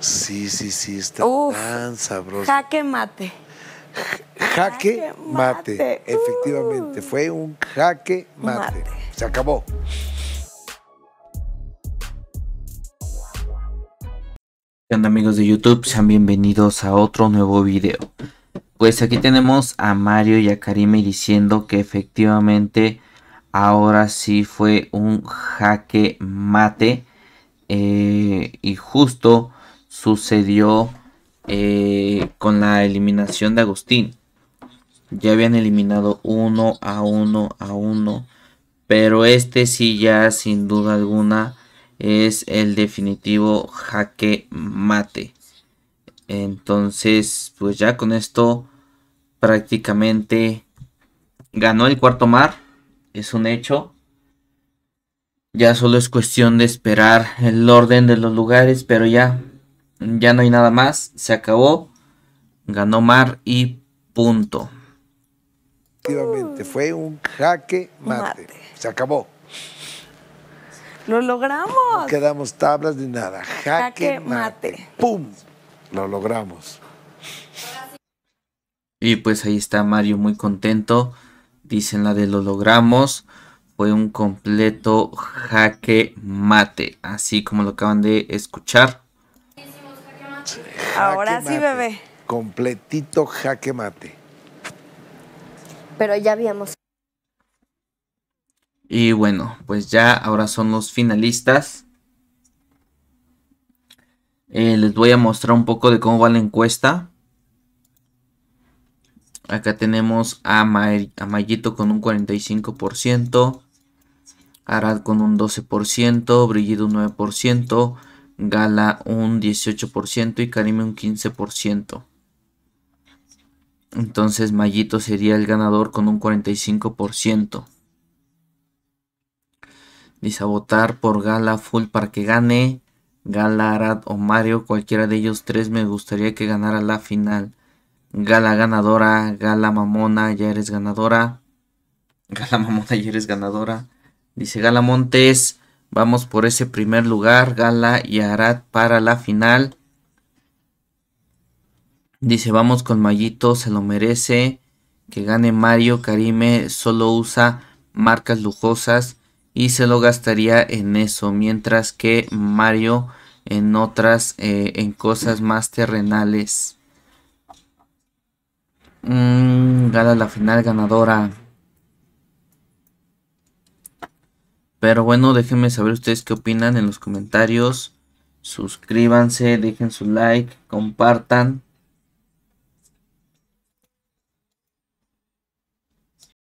Sí, sí, sí, está tan sabroso. Jaque mate. Jaque, mate. Efectivamente, fue un jaque mate. Se acabó. ¿Qué amigos de YouTube? Sean bienvenidos a otro nuevo video. Pues aquí tenemos a Mario y a Karime diciendo que efectivamente ahora sí fue un jaque mate. Eh, y justo sucedió eh, con la eliminación de Agustín. Ya habían eliminado uno a uno a uno. Pero este sí ya sin duda alguna es el definitivo jaque mate. Entonces, pues ya con esto prácticamente ganó el cuarto mar. Es un hecho. Ya solo es cuestión de esperar el orden de los lugares, pero ya ya no hay nada más. Se acabó. Ganó Mar y punto. Efectivamente, fue un jaque mate. Se acabó. Lo logramos. No quedamos tablas ni nada. Jaque, mate. mate. ¡Pum! Lo logramos. Y pues ahí está Mario muy contento. Dicen la de lo logramos. Fue un completo jaque mate. Así como lo acaban de escuchar. Ahora sí, bebé. Completito jaque mate. Pero ya habíamos. Y bueno, pues ya ahora son los finalistas. Eh, les voy a mostrar un poco de cómo va la encuesta. Acá tenemos a, Mayito con un 45%, Arad con un 12%, Brillido un 9%, Gala un 18% y Karim un 15%. Entonces Mayito sería el ganador con un 45%. Dice a votar por Gala Full para que gane. Gala, Arad o Mario, cualquiera de ellos tres me gustaría que ganara la final. Gala ganadora, Gala mamona, ya eres ganadora. Gala mamona, ya eres ganadora. Dice Gala Montes, Vamos por ese primer lugar, Gala y Arad para la final. Dice, vamos con Mayito, se lo merece. Que gane Mario, Karime solo usa marcas lujosas y se lo gastaría en eso. Mientras que Mario en otras, eh, en cosas más terrenales. Mm, gala la final ganadora. Pero bueno, déjenme saber ustedes qué opinan en los comentarios. Suscríbanse, dejen su like, compartan.